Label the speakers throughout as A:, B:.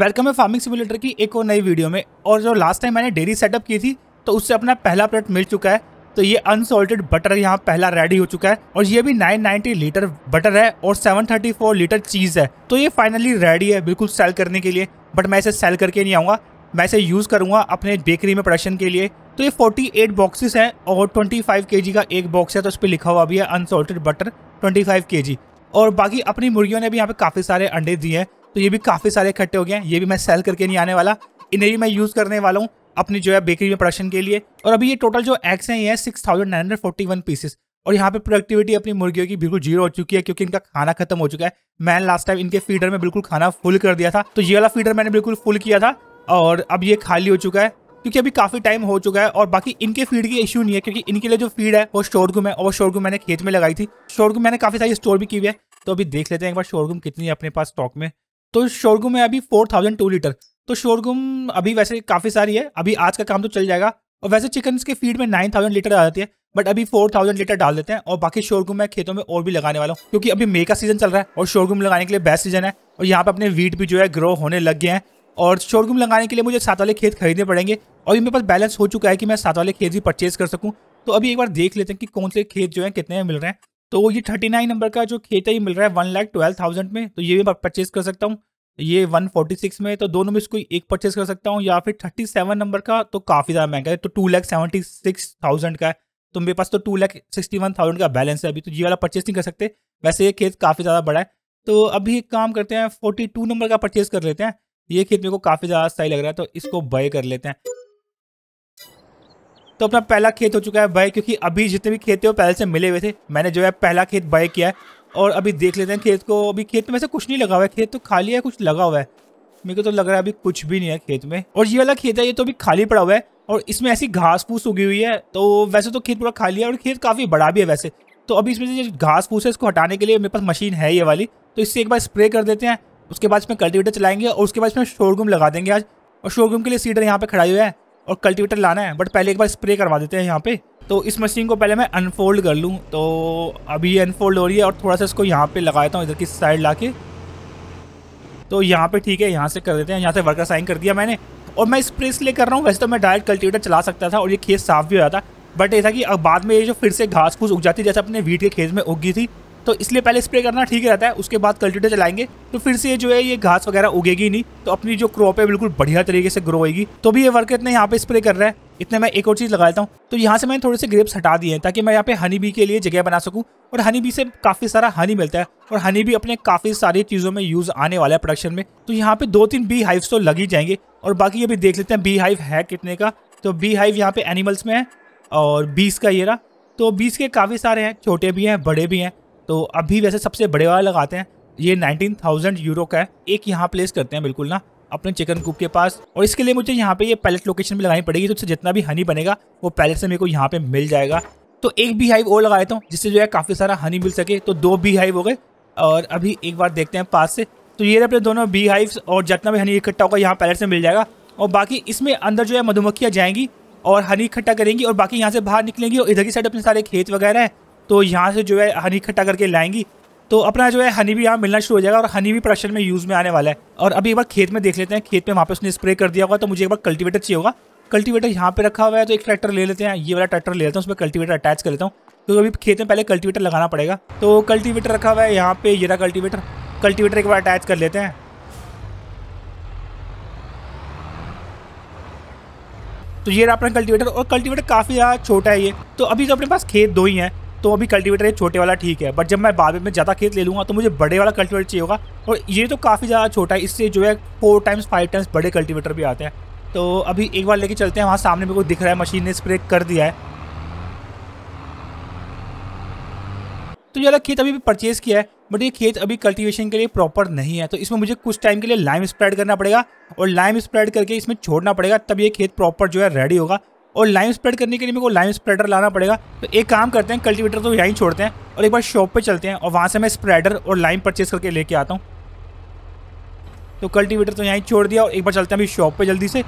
A: Welcome है farming simulator की एक और नई वीडियो में और जो लास्ट टाइम मैंने डेयरी सेटअप की थी तो उससे अपना पहला प्लेट मिल चुका है तो ये अनसोल्टेड बटर यहाँ पहला रेडी हो चुका है और ये भी 990 लीटर बटर है और 734 लीटर चीज़ है तो ये फाइनली रेडी है बिल्कुल सेल करने के लिए बट मैं इसे सेल करके नहीं आऊँगा मैं इसे यूज़ करूँगा अपने बेकरी में प्रोडक्शन के लिए तो ये 48 बॉक्सेस हैं और 25 केजी का एक बॉक्स है तो उस पर लिखा हुआ भी है अनसोल्टेड बटर 25 केजी और बाकी अपनी मुर्गियों ने भी यहाँ पे काफ़ी सारे अंडे दिए हैं तो ये भी काफ़ी सारे इकट्ठे हो गए हैं ये भी मैं सेल करके नहीं आने वाला इन्हें भी मैं यूज़ करने वाला हूँ अपनी जो है बेकरी में प्रोडक्शन के लिए और अभी ये टोटल जो एग्स हैं ये है six thousand nine hundred forty one pieces और यहाँ पे प्रोडक्टिविटी अपनी मुर्गियों की बिल्कुल जीरो हो चुकी है क्योंकि इनका खाना खत्म हो चुका है मैंने लास्ट टाइम इनके फीडर में बिल्कुल खाना फुल कर दिया था तो ये वाला फीडर मैंने बिल्कुल फुल किया था और अब ये खाली हो चुका है क्योंकि अभी काफ़ी टाइम हो चुका है और बाकी इनके फीड की इशू नहीं है क्योंकि इनके लिए जो फीड है वो शोरगुम है और शोरगुम मैंने खेत में लगाई थी शोरगुम मैंने काफ़ी सारी स्टोर भी की हुई है तो अभी देख लेते हैं एक बार शोरगुम कितनी है अपने पास स्टॉक में तो शोरगुम है अभी फोर थाउजेंड टू लीटर तो शोरगुम अभी वैसे काफ़ी सारी है अभी आज का काम तो चल जाएगा और वैसे चिकन के फीड में नाइन थाउजेंड लीटर आ जाती है बट अभी फोर थाउजेंड लीटर डाल देते हैं और बाकी शोरगुम मैं खेतों में और भी लगाने वाला हूँ क्योंकि अभी मे का सीजन चल रहा है और शोरगुम लगाने के लिए बेस्ट सीजन है और यहाँ पर अपने वीट भी जो है ग्रो होने लग गए हैं और शोरगुम लगाने के लिए मुझे सात वाले खेत खरीदने पड़ेंगे और मेरे पास बैलेंस हो चुका है कि मैं सात वाले खेत भी परचेज कर सकूँ तो अभी एक बार देख लेते हैं कि कौन से खेत जो है कितने मिल रहे हैं तो ये थर्टी नाइन नंबर का जो खेत है ये मिल रहा है वन लाख ट्वेल्व थाउजेंड में तो ये भी मैं परचेज कर सकता हूँ ये वन फोर्टी सिक्स में तो दोनों में इसको एक परचेज कर सकता हूँ या फिर थर्टी सेवन नंबर का तो काफ़ी ज़्यादा महंगा है तो two lakh seventy six thousand का है तो मेरे पास तो two lakh sixty one thousand का बैलेंस है अभी तो ये वाला परचेज नहीं कर सकते वैसे ये खेत काफ़ी ज़्यादा बड़ा है तो अभी एक काम करते हैं फोर्टी टू नंबर का परचेज कर लेते हैं ये खेत मेरे को काफ़ी ज़्यादा सही लग रहा है तो इसको बाय कर लेते हैं तो अपना पहला खेत हो चुका है बाय क्योंकि अभी जितने भी खेत थे वो पहले से मिले हुए थे मैंने जो है पहला खेत बाय किया है और अभी देख लेते हैं खेत को अभी खेत में से कुछ नहीं लगा हुआ है खेत तो खाली है कुछ लगा हुआ है मेरे को तो लग रहा है अभी कुछ भी नहीं है खेत में और ये वाला खेत है ये तो अभी खाली पड़ा हुआ है और इसमें ऐसी घास फूस उगी हुई है तो वैसे तो खेत पूरा खाली है और खेत काफ़ी बड़ा भी है वैसे तो अभी इसमें से जो घास फूस है इसको हटाने के लिए मेरे पास मशीन है ये वाली तो इससे एक बार स्प्रे कर देते हैं उसके बाद इसमें कल्टीवेटर चलाएंगे और उसके बाद इसमें शोरगुम लगा देंगे आज और शोरगुम के लिए सीडर यहाँ पे खड़ा हुआ है और कल्टीवेटर लाना है बट पहले एक बार स्प्रे करवा देते हैं यहाँ पे तो इस मशीन को पहले मैं अनफोल्ड कर लूँ तो अभी ये अनफोल्ड हो रही है और थोड़ा सा इसको यहाँ पे लगाता हूँ इधर की साइड ला के तो यहाँ पे ठीक है यहाँ से कर देते हैं यहाँ से वर्कर साइन कर दिया मैंने और मैं स्प्रे इसलिए कर रहा हूँ वैसे तो मैं डायरेक्ट कल्टीवेटर चला सकता था और ये खेत साफ भी हो जाता बट ये था कि अब बाद में ये जो फिर से घास फूस उग जाती जैसे अपने वीट के खेत में उग गई थी तो इसलिए पहले स्प्रे करना ठीक रहता है उसके बाद कल्टीटर चलाएंगे तो फिर से ये जो है ये घास वगैरह उगेगी नहीं तो अपनी जो क्रॉप है बिल्कुल बढ़िया तरीके से ग्रो होगी तो भी ये वर्क इतने यहाँ पे स्प्रे कर रहा है इतने मैं एक और चीज़ लगा हूँ तो यहाँ से मैंने थोड़े से ग्रेप्स हटा दिए हैं ताकि मैं यहाँ पे हनी बी के लिए जगह बना सकूँ और हनी बी से काफ़ी सारा हनी मिलता है और हनी भी अपने काफ़ी सारी चीज़ों में यूज़ आने वाला है प्रोडक्शन में तो यहाँ पे दो तीन बी हाइव्स तो लग ही जाएंगे और बाकी अभी देख लेते हैं बी हाइव है कितने का तो बी हाइव यहाँ पे एनिमल्स में है और बीस का ये रहा तो बीस के काफ़ी सारे हैं छोटे भी हैं बड़े भी हैं तो अभी वैसे सबसे बड़े वाला लगाते हैं ये 19,000 यूरो का है एक यहाँ प्लेस करते हैं बिल्कुल ना अपने चिकन कूप के पास और इसके लिए मुझे यहाँ पे ये पैलेट लोकेशन में लगानी पड़ेगी तो उससे जितना भी हनी बनेगा वो पैलेट से मेरे को यहाँ पे मिल जाएगा तो एक बी हाइव और लगा देता हूँ जिससे जो है काफ़ी सारा हनी मिल सके तो दो बी हाइव हो गए और अभी एक बार देखते हैं पास से तो ये अपने दोनों बी हाइव और जितना भी हनी इकट्ठा होगा यहाँ पैलेट से मिल जाएगा और बाकी इसमें अंदर जो है मधुमक्खियाँ जाएंगी और हनी इकट्ठा करेंगी और बाकी यहाँ से बाहर निकलेंगी और इधर की साइड अपने सारे खेत वगैरह हैं तो यहाँ से जो है हनी इकट्ठा करके लाएंगी तो अपना जो है हनी भी यहाँ मिलना शुरू हो जाएगा और हनी भी प्रोडक्शन में यूज़ में आने वाला है और अभी एक बार खेत में देख लेते हैं खेत में वहाँ पे उसने स्प्रे कर दिया होगा तो मुझे एक बार कल्टीवेटर चाहिए होगा कल्टीवेटर यहाँ पे रखा हुआ है तो एक ट्रैक्टर ले लेते हैं ये वाला ट्रैक्टर ले लेता हूँ उसमें कल्टीवेटर अटैच कर लेता हूँ क्योंकि तो अभी खेत में पहले कल्टीवेटर लगाना पड़ेगा तो कल्टीवेटर रखा हुआ है यहाँ पे ये रहा कल्टीवेटर कल्टीवेटर एक बार अटैच कर लेते हैं तो ये रहा अपना कल्टीवेटर और कल्टीवेटर काफ़ी ज़्यादा छोटा है ये तो अभी तो अपने पास खेत दो ही हैं तो अभी कल्टीवेटर ये छोटे वाला ठीक है बट जब मैं बाद में ज़्यादा खेत ले लूँगा तो मुझे बड़े वाला कल्टीवेटर चाहिए होगा और ये तो काफ़ी ज़्यादा छोटा है इससे जो है फोर टाइम्स फाइव टाइम्स बड़े कल्टीवेटर भी आते हैं तो अभी एक बार लेके चलते हैं वहाँ सामने मेरे को दिख रहा है मशीन ने स्प्रे कर दिया है तो ये अलग खेत अभी भी परचेज़ किया है बट ये खेत अभी कल्टीवेशन के लिए प्रॉपर नहीं है तो इसमें मुझे कुछ टाइम के लिए लाइम स्प्रेड करना पड़ेगा और लाइम स्प्रेड करके इसमें छोड़ना पड़ेगा तब ये खेत प्रॉपर जो है रेडी होगा और लाइम स्प्रेड करने के लिए मेरे को लाइम स्प्रेडर लाना पड़ेगा तो एक काम करते हैं कल्टीवेटर तो यहीं छोड़ते हैं और एक बार शॉप पर चलते हैं और वहाँ से मैं स्प्रेडर और लाइम परचेज करके लेके आता हूँ तो कल्टीवेटर तो यहीं छोड़ दिया और एक बार चलते हैं अभी शॉप पर जल्दी से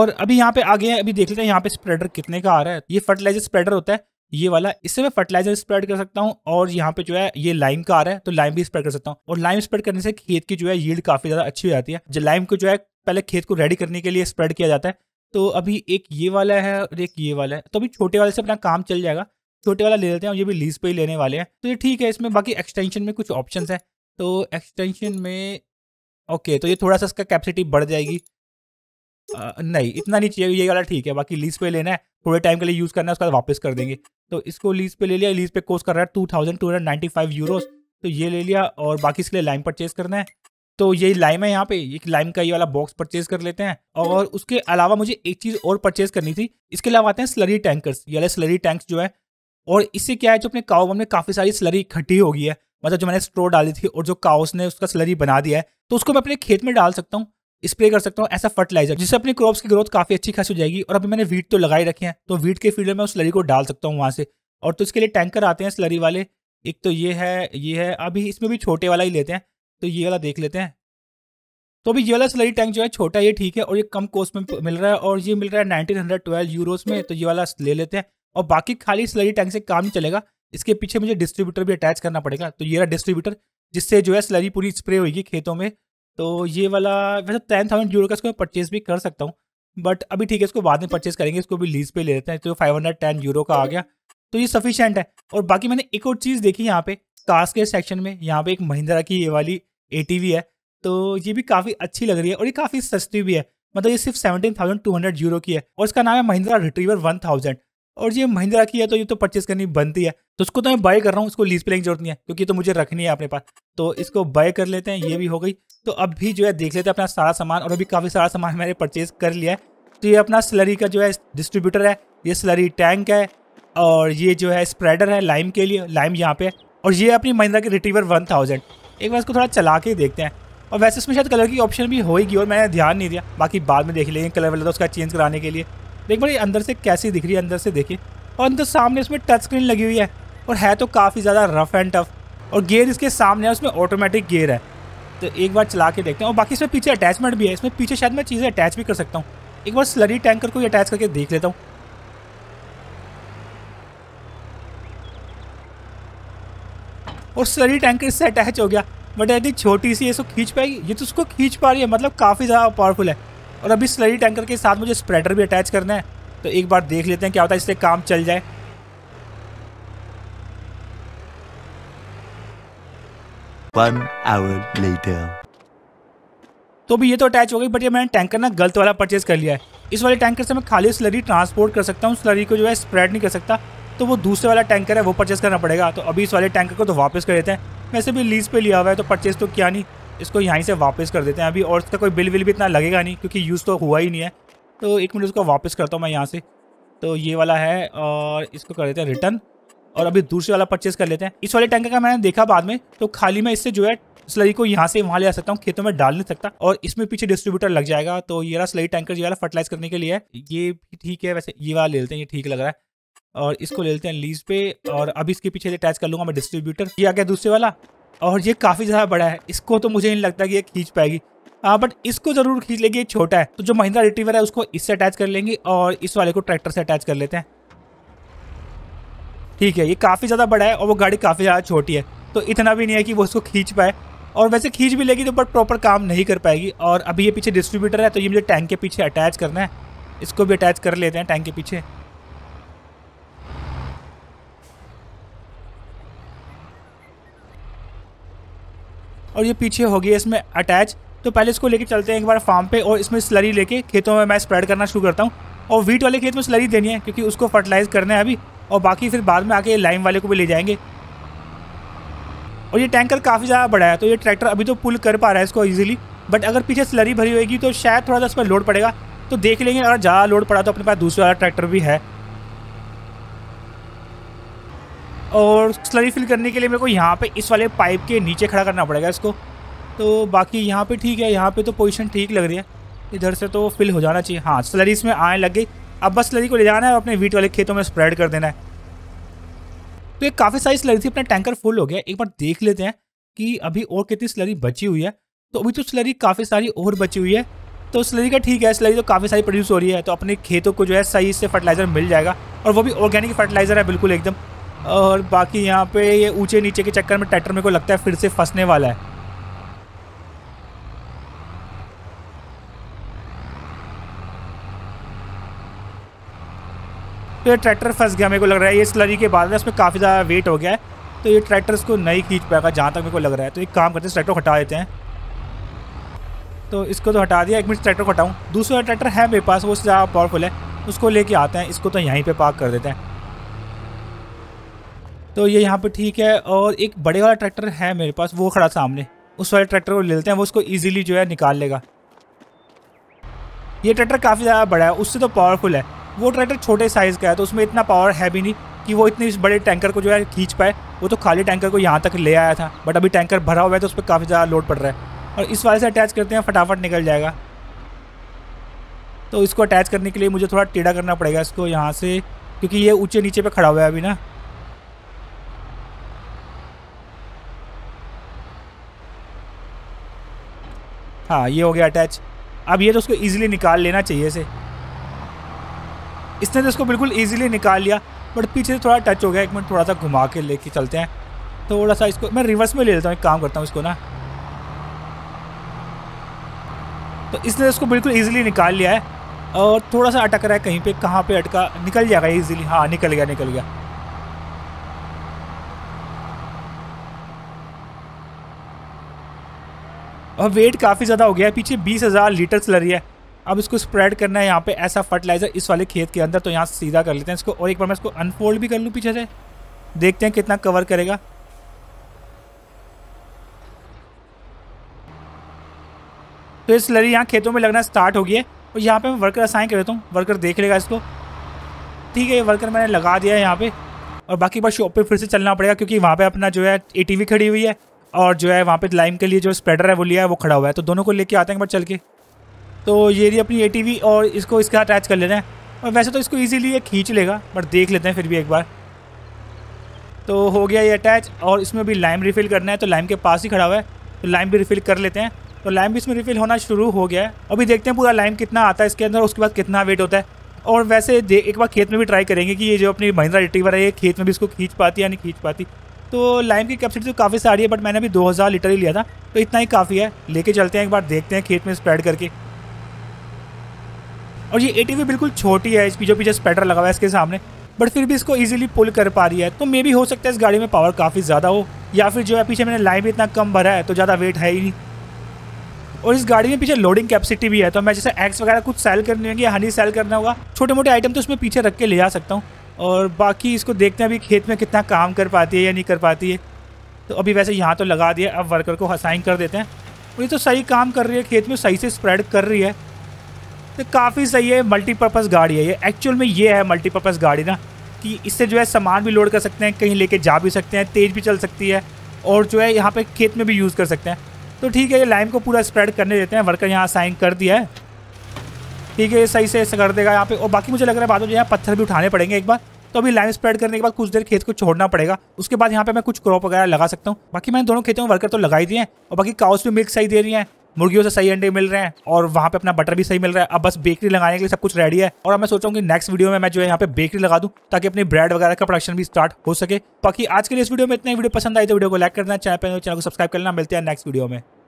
A: और अभी यहाँ पे आगे अभी देख लेते हैं यहाँ पे स्प्रेडर कितने का आ रहा है ये फर्टिलाइजर स्प्रेडर होता है ये वाला इससे मैं फर्टिलाइजर स्प्रेड कर सकता हूँ और यहाँ पे जो है ये लाइम का आ रहा है तो लाइम भी स्प्रेड कर सकता हूँ और लाइम स्प्रेड करने से खेत की जो है यील्ड काफी ज्यादा अच्छी हो जाती है जो लाइम को जो है पहले खेत को रेडी करने के लिए स्प्रेड किया जाता है तो अभी एक ये वाला है और एक ये वाला है तो अभी छोटे वाले से अपना काम चल जाएगा छोटे वाला ले लेते हैं और ये भी लीज पे ही लेने वाले हैं तो ये ठीक है इसमें बाकी एक्सटेंशन में कुछ ऑप्शन है तो एक्सटेंशन में ओके तो ये थोड़ा सा इसका कैपेसिटी बढ़ जाएगी आ, नहीं इतना नहीं चाहिए ये वाला ठीक है बाकी लीज पे लेना है थोड़े टाइम के लिए यूज़ करना है उसके बाद वापस कर देंगे तो इसको लीज पे ले लिया लीज पे कोर्स कर रहा है two thousand two hundred ninety five euros तो ये ले लिया और बाकी इसके लिए लाइम परचेज करना है तो ये लाइम है यहाँ पे एक लाइम का ये वाला बॉक्स परचेज कर लेते हैं और उसके अलावा मुझे एक चीज़ और परचेज करनी थी इसके अलावा आते हैं स्लरी टैंकर्स ये स्लरी टैंक्स जो है और इससे क्या है जो अपने काओ में काफ़ी सारी स्लरी इकट्ठी हो गई है मतलब जो मैंने स्ट्रो डाली थी और जो काउस ने उसका स्लरी बना दिया है तो उसको मैं अपने खेत में डाल सकता हूँ स्प्रे कर सकता हूँ ऐसा फर्टिलाइजर जिससे अपनी क्रॉप्स की ग्रोथ काफी अच्छी खासी हो जाएगी और अभी मैंने वीट तो लगाई रखे हैं तो वीट के फील्ड में उस लड़ी को डाल सकता हूँ वहाँ से और तो इसके लिए टैंकर आते हैं स्लरी वाले एक तो ये है ये है अभी इसमें भी छोटे वाला ही लेते हैं तो ये वाला देख लेते हैं तो अभी ये वाला स्लरी टैंक जो है छोटा ये ठीक है और ये कम कॉस्ट में मिल रहा है और ये मिल रहा है नाइनटीन हंड्रेड ट्वेल्व यूरोज में तो ये वाला ले लेते हैं और बाकी खाली स्लरी टैंक से काम चलेगा इसके पीछे मुझे डिस्ट्रीब्यूटर भी अटैच करना पड़ेगा तो ये रहा डिस्ट्रीब्यूटर जिससे जो है स्लरी पूरी स्प्रे होगी खेतों में तो ये वाला वैसे टेन थाउजेंड यूरो का इसको मैं परचेज भी कर सकता हूँ बट अभी ठीक है इसको बाद में परचेज हम्म। करेंगे इसको भी लीज पे ले लेते हैं तो फाइव हंड्रेड टेन यूरो का आ गया तो ये सफिशेंट है और बाकी मैंने एक और चीज़ देखी यहाँ पे कार्स के सेक्शन में यहाँ पे एक महिंद्रा की ये वाली ए है तो ये भी काफ़ी अच्छी लग रही है और ये काफ़ी सस्ती भी है मतलब ये सिर्फ seventeen thousand two hundred euro की है और इसका नाम है महिंद्रा रिट्रीवर वन थाउजेंड और ये महिंद्रा की है तो ये तो परचेज़ करनी बनती है तो उसको तो मैं बाय कर रहा हूँ उसको लीज पे लेने की जरूरत नहीं है क्योंकि तो मुझे रखनी है अपने पास तो इसको बाय कर लेते हैं ये भी हो गई तो अब भी जो है देख लेते हैं अपना सारा सामान और अभी काफ़ी सारा सामान मैंने परचेज कर लिया है तो ये अपना स्लरी का जो है डिस्ट्रीब्यूटर है ये स्लरी टैंक है और ये जो है स्प्रेडर है लाइम के लिए लाइम यहाँ पे और ये अपनी महिंद्रा की रिट्रीवर वन थाउजेंड एक बार इसको थोड़ा चला के देखते हैं और वैसे इसमें शायद कलर की ऑप्शन भी होगी और मैंने ध्यान नहीं दिया बाकी बाद में देख लेंगे कलर वाला तो उसका चेंज कराने के लिए देख भाई अंदर से कैसी दिख रही है अंदर से देखिए और अंदर सामने इसमें टच स्क्रीन लगी हुई है और है तो काफ़ी ज़्यादा रफ़ एंड टफ और गेयर इसके सामने है उसमें ऑटोमेटिक गेयर है तो एक बार चला के देखते हैं और बाकी इसमें पीछे अटैचमेंट भी है इसमें पीछे शायद मैं चीज़ें अटैच भी कर सकता हूँ एक बार स्लरी टैंकर को अटैच करके देख लेता हूँ और स्लरी टैंकर इससे अटैच हो गया बट यदि छोटी सी ये सो खींच पाएगी ये तो उसको खींच पा रही है मतलब काफ़ी ज़्यादा पावरफुल है और अभी स्लरी टैंकर के साथ मुझे स्प्रेडर भी अटैच करना है तो एक बार देख लेते हैं क्या होता है इससे काम चल जाए One hour तो भी ये तो अटैच हो गई बट ये मैंने टैंकर ना गलत वाला परचेज कर लिया है इस वाले टैंकर से मैं खाली स्लरी ट्रांसपोर्ट कर सकता हूँ स्लरी को जो है स्प्रेड नहीं कर सकता तो वो दूसरे वाला टैंकर है वो परचेज़ करना पड़ेगा तो अभी इस वाले टैंकर को तो वापस कर देते हैं वैसे भी लीज पे लिया हुआ है तो परचेज़ तो किया नहीं इसको यहीं से वापस कर देते हैं अभी और इसका कोई बिल विल भी इतना लगेगा नहीं क्योंकि यूज़ तो हुआ ही नहीं है तो एक मिनट उसको वापस करता हूँ मैं यहाँ से तो ये वाला है और इसको कर देते हैं रिटर्न और अभी दूसरे वाला परचेज कर लेते हैं इस वाले टैंकर का मैंने देखा बाद में तो खाली मैं इससे जो है स्लरी को यहाँ से वहाँ ले जा सकता हूँ खेतों में डाल नहीं सकता और इसमें पीछे डिस्ट्रीब्यूटर लग जाएगा तो ये रहा स्लरी टैंकर ये वाला फर्टिलाइज करने के लिए ये ठीक है वैसे ये वाला ले लेते हैं ये ठीक लग रहा है और इसको ले लेते हैं लीज पे और अभी इसके पीछे अटैच कर लूंगा मैं डिस्ट्रीब्यूटर ये आ गया दूसरे वाला और ये काफ़ी ज़्यादा बड़ा है इसको तो मुझे नहीं लगता कि ये खींच पाएगी हाँ बट इसको ज़रूर खींच लेगी ये छोटा है तो जो महिंद्रा रिट्रीवर है उसको इससे अटैच कर लेंगे और इस वाले को ट्रैक्टर से अटैच कर लेते हैं ठीक है ये काफ़ी ज़्यादा बड़ा है और वो गाड़ी काफ़ी ज़्यादा छोटी है तो इतना भी नहीं है कि वो इसको खींच पाए और वैसे खींच भी लेगी तो बट प्रॉपर काम नहीं कर पाएगी और अभी ये पीछे डिस्ट्रीब्यूटर है तो ये मुझे टैंक के पीछे अटैच करना है इसको भी अटैच कर लेते हैं टैंक के पीछे और ये पीछे हो गई है इसमें अटैच तो पहले इसको लेके चलते हैं एक बार फार्म पे और इसमें स्लरी लेके खेतों में मैं स्प्रेड करना शुरू करता हूँ और वीट वाले खेत में स्लरी देनी है क्योंकि उसको फर्टिलाइज करना है अभी और बाकी फिर बाद में आके लाइम वाले को भी ले जाएंगे और ये टैंकर काफ़ी ज़्यादा बड़ा है तो ये ट्रैक्टर अभी तो पुल कर पा रहा है इसको ईजिली बट अगर पीछे स्लरी भरी होगी तो शायद थोड़ा सा इस पर लोड पड़ेगा तो देख लेंगे अगर ज़्यादा लोड पड़ा तो अपने पास दूसरा ट्रैक्टर भी है और स्लरी फिल करने के लिए मेरे को यहाँ पे इस वाले पाइप के नीचे खड़ा करना पड़ेगा इसको तो बाकी यहाँ पे ठीक है यहाँ पे तो पोजीशन ठीक लग रही है इधर से तो फिल हो जाना चाहिए हाँ स्लरी इसमें आने लग गई अब बस स्लरी को ले जाना है और अपने वीट वाले खेतों में स्प्रेड कर देना है तो ये काफ़ी सारी स्लरी थी अपना टैंकर फुल हो गया एक बार देख लेते हैं कि अभी और कितनी स्लरी बची हुई है तो अभी तो स्लरी काफ़ी सारी और बची हुई है तो स्लरी का ठीक है स्लरी तो काफ़ी सारी प्रोड्यूस हो रही है तो अपने खेतों को जो है सही से फर्टिलाइज़र मिल जाएगा और वो भी ऑर्गेनिक फर्टिलाइज़र है बिल्कुल एकदम और बाकी यहाँ पे ये ऊंचे नीचे के चक्कर में ट्रैक्टर मेरे को लगता है फिर से फंसने वाला है तो ये ट्रैक्टर फंस गया मेरे को लग रहा है ये स्लरी के बाद में इसमें काफ़ी ज़्यादा वेट हो गया है तो ये ट्रैक्टर इसको नहीं खींच पाएगा जहाँ तक मेरे को लग रहा है तो एक काम करते हैं ट्रैक्टर को हटा देते हैं तो इसको तो हटा दिया एक मिनट ट्रैक्टर को हटाऊँ दूसरा ट्रैक्टर है मेरे पास वो ज़्यादा पावरफुल है उसको लेके आते हैं इसको तो यहीं पर पार्क कर देते हैं तो ये यहाँ पे ठीक है और एक बड़े वाला ट्रैक्टर है मेरे पास वो खड़ा सामने उस वाले ट्रैक्टर को ले लेते हैं वो उसको इजीली जो है निकाल लेगा ये ट्रैक्टर काफ़ी ज़्यादा बड़ा है उससे तो पावरफुल है वो ट्रैक्टर छोटे साइज़ का है तो उसमें इतना पावर है भी नहीं कि वो इतने इस बड़े टैंकर को जो है खींच पाए वो तो खाली टैंकर को यहाँ तक ले आया था बट अभी टैंकर भरा हुआ है तो उस पर काफ़ी ज़्यादा लोड पड़ रहा है और इस वाले से अटैच करते हैं फटाफट निकल जाएगा तो इसको अटैच करने के लिए मुझे थोड़ा टेढ़ा करना पड़ेगा इसको यहाँ से क्योंकि ये ऊँचे नीचे पर खड़ा हुआ है अभी ना हाँ ये हो गया अटैच अब ये तो उसको ईजिली निकाल लेना चाहिए से इसने तो इसको बिल्कुल ईजिली निकाल लिया बट पीछे से थोड़ा टच हो गया एक मिनट थोड़ा सा घुमा के लेके चलते हैं थोड़ा सा इसको मैं रिवर्स में ले लेता हूँ एक काम करता हूँ इसको ना तो इसने इसको बिल्कुल ईजिली निकाल लिया है और थोड़ा सा अटक रहा है कहीं पे कहाँ पे अटका निकल जाएगा ईजिली हाँ निकल गया निकल गया और वेट काफ़ी ज़्यादा हो गया है पीछे बीस हज़ार लीटर चल रही है अब इसको स्प्रेड करना है यहाँ पे ऐसा फर्टिलाइज़र इस वाले खेत के अंदर तो यहाँ सीधा कर लेते हैं इसको और एक बार मैं इसको अनफोल्ड भी कर लूँ पीछे से देखते हैं कितना कवर करेगा तो इस लरी यहाँ खेतों में लगना स्टार्ट हो गई है और यहाँ पे मैं वर्कर असाइन कर देता हूँ वर्कर देख लेगा इसको ठीक है ये वर्कर मैंने लगा दिया है यहाँ पे और बाकी बस शॉप पे फिर से चलना पड़ेगा क्योंकि वहाँ पे अपना जो है ए खड़ी हुई है और जो है वहाँ पे लाइम के लिए जो स्प्रेडर है वो लिया है वो खड़ा हुआ है तो दोनों को लेके आते हैं बट चल के तो ये रही अपनी ए और इसको इसके साथ अटैच कर लेते हैं और वैसे तो इसको ईजिली ये खींच लेगा बट देख लेते हैं फिर भी एक बार तो हो गया ये अटैच और इसमें भी लाइम रिफ़िल करना है तो लाइम के पास ही खड़ा हुआ है तो लाइम भी रिफ़िल कर लेते हैं तो लाइम भी इसमें रिफ़िल होना शुरू हो गया है अभी देखते हैं पूरा लाइम कितना आता है इसके अंदर उसके बाद कितना वेट होता है और वैसे एक बार खेत में भी ट्राई करेंगे कि ये जो अपनी महिंद्रा रिट्रीवर है ये खेत में भी इसको खींच पाती है या नहीं खींच पाती तो लाइम की कैपेसिटी तो काफ़ी सारी है बट मैंने अभी 2000 लीटर ही लिया था तो इतना ही काफ़ी है लेके चलते हैं एक बार देखते हैं खेत में स्प्रेड करके और ये ए बिल्कुल छोटी है इस पीछे पीछे स्प्रेडर लगा हुआ है इसके सामने बट फिर भी इसको ईजिली पुल कर पा रही है तो मे भी हो सकता है इस गाड़ी में पावर काफ़ी ज़्यादा हो या फिर जो है पीछे मैंने लाइन भी इतना कम भरा है तो ज़्यादा वेट है ही नहीं और इस गाड़ी में पीछे लोडिंग कैपेसिटी भी है तो मैं जैसे एक्स वगैरह कुछ सेल करनी होगी या हनी सेल करना होगा छोटे मोटे आइटम तो उसमें पीछे रख के ले जा सकता हूँ और बाकी इसको देखते हैं अभी खेत में कितना काम कर पाती है या नहीं कर पाती है तो अभी वैसे यहाँ तो लगा दिया अब वर्कर को असाइन कर देते हैं और ये तो सही काम कर रही है खेत में सही से स्प्रेड कर रही है तो काफ़ी सही है मल्टीपर्पज़ गाड़ी है ये एक्चुअल में ये है मल्टीपर्पज़ गाड़ी ना कि इससे जो है सामान भी लोड कर सकते हैं कहीं लेके जा भी सकते हैं तेज़ भी चल सकती है और जो है यहाँ पे खेत में भी यूज़ कर सकते हैं तो ठीक है ये लाइम को पूरा स्प्रेड करने देते हैं वर्कर यहाँ साइन कर दिया है ठीक है सही से ऐसा कर देगा यहाँ पे और बाकी मुझे लग रहा है बादल यहाँ पत्थर भी उठाने पड़ेंगे एक बार तो अभी लाइन स्प्रेड करने के बाद कुछ देर खेत को छोड़ना पड़ेगा उसके बाद यहाँ पे मैं कुछ क्रॉप वगैरह लगा सकता हूँ बाकी मैंने दोनों खेतों में वर्कर तो लगा ही दिए हैं और बाकी काउस भी मिल्क सही दे रही है मुर्गियों से सही अंडे मिल रहे हैं और वहाँ पे अपना बटर भी सही मिल रहा है अब बस बेकरी लगाने के लिए सब कुछ रेडी है और मैं सोच रहा हूँ कि नेक्स्ट वीडियो में मैं जो है यहाँ पे बेकरी लगा दूँ ताकि अपनी ब्रेड वगैरह का प्रोडक्शन भी स्टार्ट हो सके बाकी आज के लिए इस वीडियो में इतना ही वीडियो पसंद आई तो वीडियो को लाइक करना चैनल पर तो चैनल को सब्सक्राइब करना मिलते हैं नेक्स्ट वीडियो में